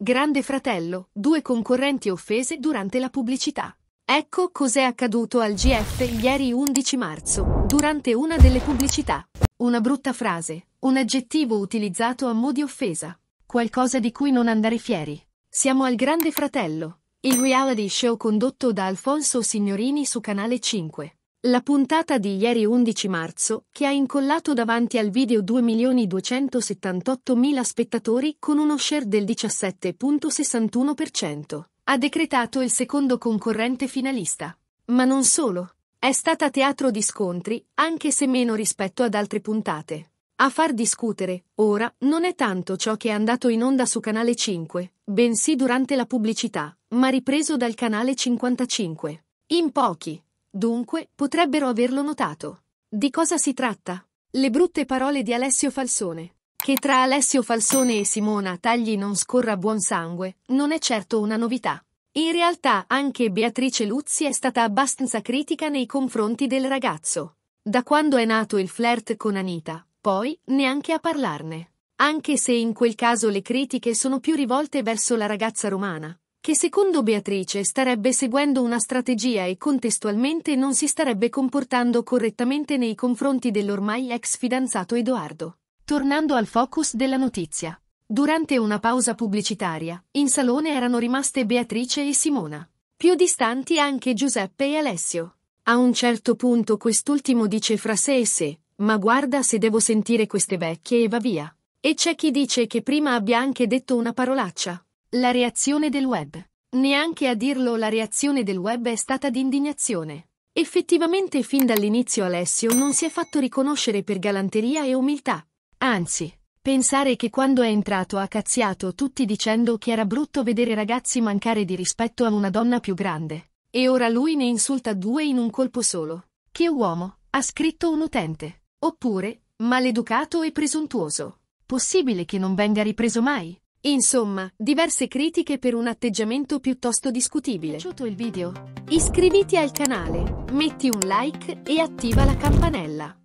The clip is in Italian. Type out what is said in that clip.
Grande Fratello, due concorrenti offese durante la pubblicità. Ecco cos'è accaduto al GF ieri 11 marzo, durante una delle pubblicità. Una brutta frase, un aggettivo utilizzato a mo' di offesa. Qualcosa di cui non andare fieri. Siamo al Grande Fratello, il reality show condotto da Alfonso Signorini su Canale 5. La puntata di ieri 11 marzo, che ha incollato davanti al video 2.278.000 spettatori con uno share del 17.61%, ha decretato il secondo concorrente finalista. Ma non solo. È stata teatro di scontri, anche se meno rispetto ad altre puntate. A far discutere, ora, non è tanto ciò che è andato in onda su Canale 5, bensì durante la pubblicità, ma ripreso dal Canale 55. In pochi, dunque, potrebbero averlo notato. Di cosa si tratta? Le brutte parole di Alessio Falsone. Che tra Alessio Falsone e Simona Tagli non scorra buon sangue, non è certo una novità. In realtà anche Beatrice Luzzi è stata abbastanza critica nei confronti del ragazzo. Da quando è nato il flirt con Anita, poi, neanche a parlarne. Anche se in quel caso le critiche sono più rivolte verso la ragazza romana, che secondo Beatrice starebbe seguendo una strategia e contestualmente non si starebbe comportando correttamente nei confronti dell'ormai ex fidanzato Edoardo. Tornando al focus della notizia. Durante una pausa pubblicitaria, in salone erano rimaste Beatrice e Simona. Più distanti anche Giuseppe e Alessio. A un certo punto quest'ultimo dice fra sé e sé, ma guarda se devo sentire queste vecchie e va via. E c'è chi dice che prima abbia anche detto una parolaccia. La reazione del web. Neanche a dirlo la reazione del web è stata d'indignazione. Effettivamente fin dall'inizio Alessio non si è fatto riconoscere per galanteria e umiltà. Anzi, pensare che quando è entrato ha cazziato tutti dicendo che era brutto vedere ragazzi mancare di rispetto a una donna più grande. E ora lui ne insulta due in un colpo solo. Che uomo, ha scritto un utente. Oppure, maleducato e presuntuoso. Possibile che non venga ripreso mai? Insomma, diverse critiche per un atteggiamento piuttosto discutibile. piaciuto il video? Iscriviti al canale, metti un like e attiva la campanella.